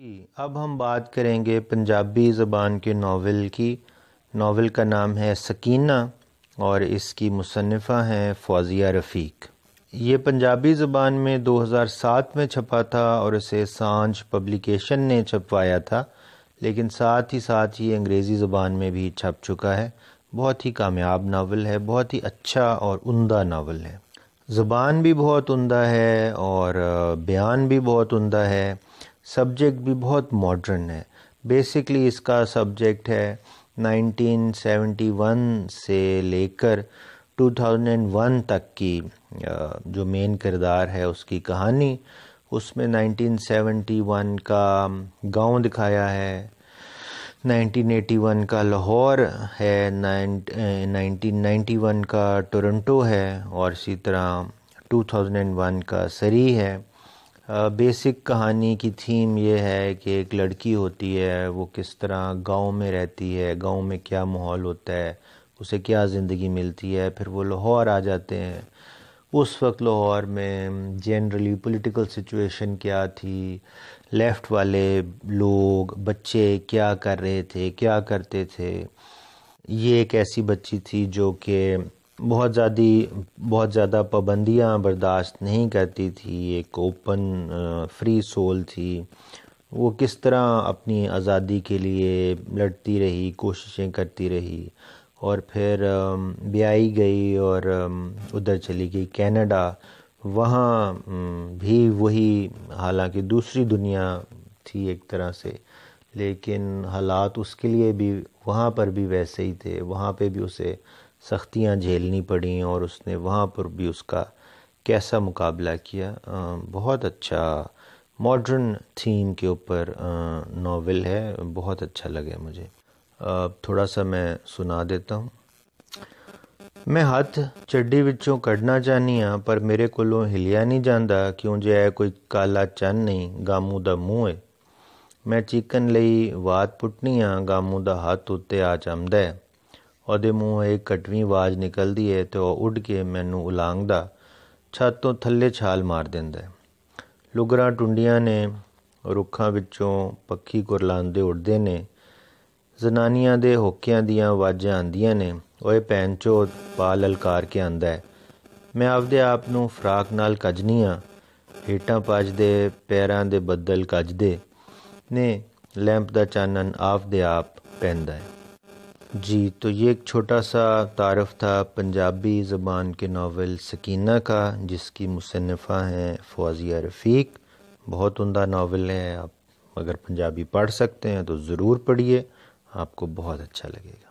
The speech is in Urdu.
جی، اب ہم بات کریں گے پنجابی زبان کے ناول کی ناول کا نام ہے سکینہ اور اس کی مصنفہ ہیں فوزیہ رفیق یہ پنجابی زبان میں دو ہزار سات میں چھپا تھا اور اسے سانچ پبلیکیشن نے چھپوایا تھا لیکن ساتھ ہی ساتھ یہ انگریزی زبان میں بھی چھپ چکا ہے بہت ہی کامیاب ناول ہے بہت ہی اچھا اور عمدہ ناول ہے زبان بھی بہت عمدہ ہے اور بیان بھی بہت عمدہ ہے سبجیکٹ بھی بہت ماڈرن ہے بیسکلی اس کا سبجیکٹ ہے نائنٹین سیونٹی ون سے لے کر ٹو تھاؤزنڈ اینڈ ون تک کی جو مین کردار ہے اس کی کہانی اس میں نائنٹین سیونٹی ون کا گاؤں دکھایا ہے نائنٹین ایٹی ون کا لاہور ہے نائنٹین نائنٹی ون کا ٹورنٹو ہے اور اسی طرح ٹو تھاؤزنڈ اینڈ ون کا سری ہے بیسک کہانی کی تھیم یہ ہے کہ ایک لڑکی ہوتی ہے وہ کس طرح گاؤں میں رہتی ہے گاؤں میں کیا ماحول ہوتا ہے اسے کیا زندگی ملتی ہے پھر وہ لاہور آ جاتے ہیں اس وقت لاہور میں جنرلی پولیٹیکل سچویشن کیا تھی لیفٹ والے لوگ بچے کیا کر رہے تھے کیا کرتے تھے یہ ایک ایسی بچی تھی جو کہ بہت زیادہ بہت زیادہ پابندیاں برداشت نہیں کرتی تھی ایک اوپن فری سول تھی وہ کس طرح اپنی آزادی کے لیے لڑتی رہی کوششیں کرتی رہی اور پھر بیائی گئی اور ادھر چلی گئی کینیڈا وہاں بھی وہی حالانکہ دوسری دنیا تھی ایک طرح سے لیکن حالات اس کے لیے بھی وہاں پر بھی ویسے ہی تھے وہاں پہ بھی اسے سختیاں جھیلنی پڑیں اور اس نے وہاں پر بھی اس کا کیسا مقابلہ کیا بہت اچھا ماڈرن تھیم کے اوپر ناول ہے بہت اچھا لگے مجھے تھوڑا سا میں سنا دیتا ہوں میں ہاتھ وچوں کھڑنا چاہی ہاں پر میرے کو ہلیا نہیں جانا کیوں جے اے کوئی کالا چن نہیں گامو دا منہ ہے میں چیکن لئی وات پٹنی ہاں گامو دا ہاتھ اُتے آ چمد ہے ਉਹਦੇ ਮੂੰਹੋਂ ਇੱਕ ਕਟਵੀਂ ਆਵਾਜ਼ ਨਿਕਲਦੀ ਹੈ ਤੇ ਉਹ ਉੱਡ ਕੇ ਮੈਨੂੰ ਉਲਾਂਗਦਾ ਛੱਤ ਤੋਂ ਥੱਲੇ ਛਾਲ ਮਾਰ ਦਿੰਦਾ ਹੈ ਲੁਗਰਾ ਟੁੰਡੀਆਂ ਨੇ ਰੁੱਖਾਂ ਵਿੱਚੋਂ ਪੱਖੀ ਗੁਰਲਾਂਦੇ ਉੱਡਦੇ ਨੇ ਜ਼ਨਾਨੀਆਂ ਦੇ ਹੋਕਿਆਂ ਦੀਆਂ ਆਵਾਜ਼ਾਂ ਆਂਦੀਆਂ ਨੇ ਓਏ ਪੈਂਚੋ ਪਾ ਲਲਕਾਰ ਕੇ ਆਂਦਾ ਹੈ ਮੈਂ ਆਪਦੇ ਆਪ ਨੂੰ ਫਰਾਕ ਨਾਲ ਕਜਨੀਆਂ ਆ ਹੀਟਾਂ ਦੇ ਪੈਰਾਂ ਦੇ ਬੱਦਲ ਕਜਦੇ ਨੇ ਲੈਂਪ ਦਾ ਚਾਨਣ ਆਪਦੇ ਆਪ ਪੈਂਦਾ ਹੈ جی تو یہ ایک چھوٹا سا تعارف تھا پنجابی زبان کے ناول سکینہ کا جس کی مصنفہ ہیں فوزیہ رفیق بہت عمدہ ناول ہے آپ اگر پنجابی پڑھ سکتے ہیں تو ضرور پڑھیے آپ کو بہت اچھا لگے گا